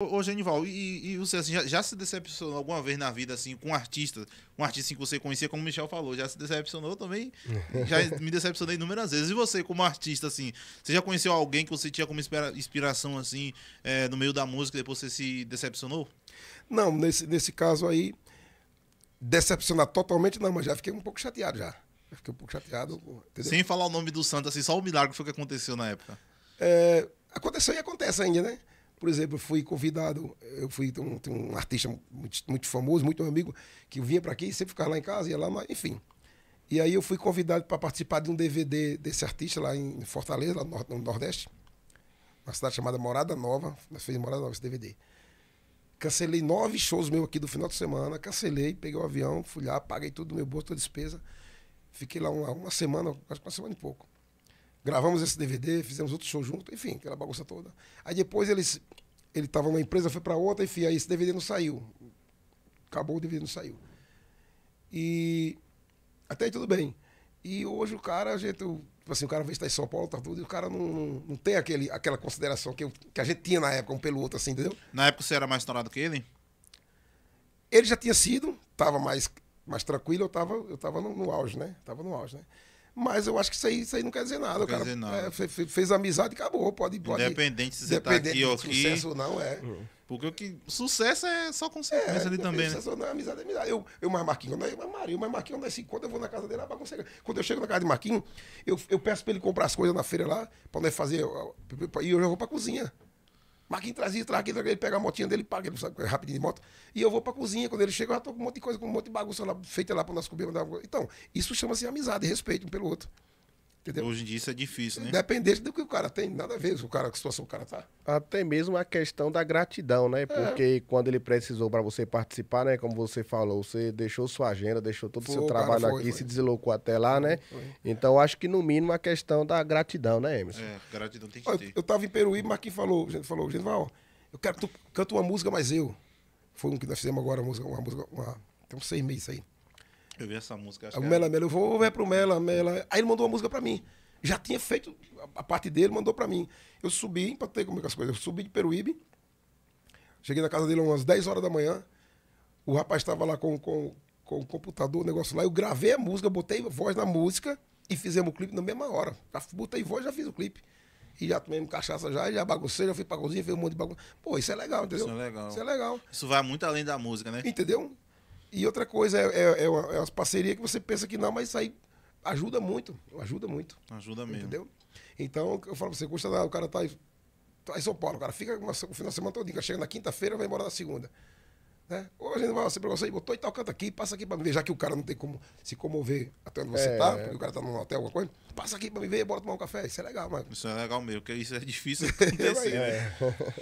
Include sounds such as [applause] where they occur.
Ô, Genival, e, e você assim, já, já, se decepcionou alguma vez na vida assim com um artista, um artista que você conhecia, como o Michel falou, já se decepcionou também? [laughs] já me decepcionei inúmeras vezes. E você, como artista, assim, você já conheceu alguém que você tinha como inspiração assim é, no meio da música e depois você se decepcionou? Não, nesse, nesse caso aí, decepcionar totalmente não, mas já fiquei um pouco chateado já. já fiquei um pouco chateado. Entendeu? Sem falar o nome do santo, assim, só o milagre foi que aconteceu na época. É, aconteceu e acontece ainda, né? Por exemplo, eu fui convidado, eu fui tem um, tem um artista muito, muito, famoso, muito meu amigo, que vinha para aqui, sempre ficava lá em casa, ia lá, mas enfim. E aí eu fui convidado para participar de um DVD desse artista lá em Fortaleza, lá no Nordeste, uma cidade chamada Morada Nova, nós fez Morada Nova esse DVD. Cancelei nove shows meus aqui do final de semana, cancelei, peguei o avião, fui lá, paguei tudo do meu bolso, toda despesa. Fiquei lá uma, uma semana, quase uma semana e pouco. Gravamos esse DVD, fizemos outro show junto, enfim, aquela bagunça toda. Aí depois eles. Ele tava numa empresa, foi para outra, enfim, aí esse DVD não saiu. Acabou o DVD não saiu. E. Até aí tudo bem. E hoje o cara, a gente. O, tipo assim, o cara vê está em São Paulo, tá tudo, e o cara não, não, não tem aquele, aquela consideração que, eu, que a gente tinha na época, um pelo outro, assim, entendeu? Na época você era mais estourado que ele? Ele já tinha sido, tava mais, mais tranquilo, eu tava, eu tava no, no auge, né? Tava no auge, né? Mas eu acho que isso aí, isso aí não quer dizer nada, não cara. Quer dizer nada. É, fez, fez, amizade e acabou. Pode, pode, Independente se você tá aqui ou aqui. Sucesso ou não, é. Uhum. Porque o que sucesso é só consequência é, ali é, também. Né? Sucesso né? não é amizade, é amizade. Eu, eu mais Marquinhos, quando eu é, Marinho, mais Marquinhos, é assim. quando eu vou na casa dele, para conseguir. Quando eu chego na casa de Marquinhos, eu, eu peço para ele comprar as coisas na feira lá, para nós fazer. E eu já vou para cozinha. Marquinhos trazia, traz aqui, ele pega a motinha dele, paga, ele sabe, é rapidinho de moto. E eu vou pra cozinha, quando ele chega, eu já tô com um monte de coisa, com um monte de bagunça lá, feita lá pra nós comer. Então, isso chama-se amizade, respeito um pelo outro. Entendeu? Hoje em dia isso é difícil, né? Independente do que o cara tem, nada a ver com o cara, a situação que o cara tá. Até mesmo a questão da gratidão, né? É. Porque quando ele precisou para você participar, né? Como você falou, você deixou sua agenda, deixou todo o seu trabalho cara, foi, aqui, foi. se deslocou até lá, né? Foi. Então acho que no mínimo a questão da gratidão, né, Emerson? É, gratidão tem que ter. Eu, tava em mas quem falou, gente falou, gente, ó, eu quero que tu canta uma música, mas eu. Foi um que nós fizemos agora, uma música, uma música, uma, tem uns seis meses aí. Eu vi essa música. Acho o é Mela Mela, eu vou ver pro Mela Mela. Aí ele mandou uma música pra mim. Já tinha feito a parte dele, mandou pra mim. Eu subi, empatei comigo as coisas. Eu subi de Peruíbe. Cheguei na casa dele umas 10 horas da manhã. O rapaz estava lá com, com, com o computador, o negócio lá. Eu gravei a música, botei voz na música e fizemos o clipe na mesma hora. Já botei voz, já fiz o clipe. E já tomei cachaça já, já baguncei, já fui pra cozinha, fiz um monte de bagunça. Pô, isso é legal, entendeu? Isso é legal. Isso é legal. Isso vai muito além da música, né? Entendeu? E outra coisa, é, é, é, uma, é umas parcerias que você pensa que não, mas isso aí ajuda muito. Ajuda muito. Ajuda mesmo. Entendeu? Então, eu falo pra você, custa nada, o cara tá aí, tá em São Paulo, o cara fica uma, o final de semana todo dia, chega na quinta-feira vai embora na segunda. Né? Ou a gente vai assim pra você, é botou e tal, canta aqui, passa aqui pra me ver, já que o cara não tem como se comover até onde você é, tá, é. porque o cara tá num hotel, alguma coisa, passa aqui pra me ver, bora tomar um café, isso é legal, mano. Isso é legal mesmo, porque isso é difícil [laughs] acontecer. Né? é.